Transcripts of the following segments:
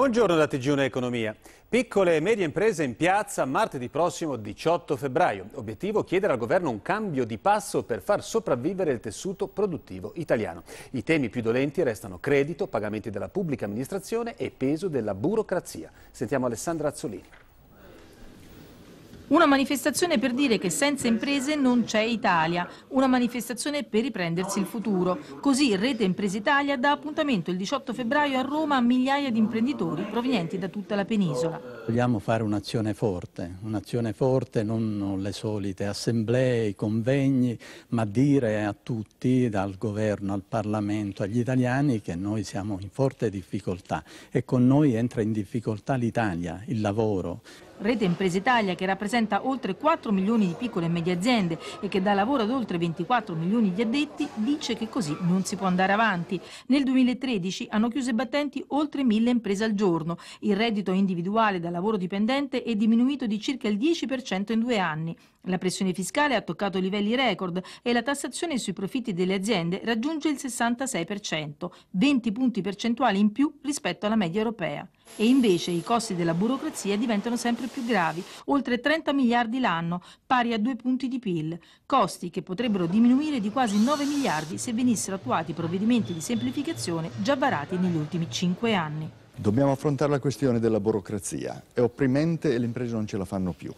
Buongiorno da Tg1 Economia. Piccole e medie imprese in piazza martedì prossimo 18 febbraio. Obiettivo chiedere al governo un cambio di passo per far sopravvivere il tessuto produttivo italiano. I temi più dolenti restano credito, pagamenti della pubblica amministrazione e peso della burocrazia. Sentiamo Alessandra Azzolini. Una manifestazione per dire che senza imprese non c'è Italia, una manifestazione per riprendersi il futuro. Così Rete Imprese Italia dà appuntamento il 18 febbraio a Roma a migliaia di imprenditori provenienti da tutta la penisola. Vogliamo fare un'azione forte, un'azione forte non le solite assemblee, i convegni, ma dire a tutti, dal governo al Parlamento, agli italiani che noi siamo in forte difficoltà e con noi entra in difficoltà l'Italia, il lavoro. Rete Impresa Italia, che rappresenta oltre 4 milioni di piccole e medie aziende e che dà lavoro ad oltre 24 milioni di addetti, dice che così non si può andare avanti. Nel 2013 hanno chiuso i battenti oltre 1000 imprese al giorno. Il reddito individuale da lavoro dipendente è diminuito di circa il 10% in due anni. La pressione fiscale ha toccato livelli record e la tassazione sui profitti delle aziende raggiunge il 66%, 20 punti percentuali in più rispetto alla media europea. E invece i costi della burocrazia diventano sempre più gravi, oltre 30 miliardi l'anno, pari a 2 punti di PIL, costi che potrebbero diminuire di quasi 9 miliardi se venissero attuati provvedimenti di semplificazione già varati negli ultimi 5 anni. Dobbiamo affrontare la questione della burocrazia, è opprimente e le imprese non ce la fanno più.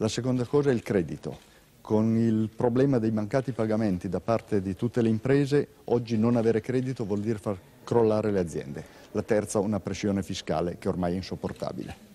La seconda cosa è il credito. Con il problema dei mancati pagamenti da parte di tutte le imprese, oggi non avere credito vuol dire far crollare le aziende. La terza, una pressione fiscale che ormai è insopportabile.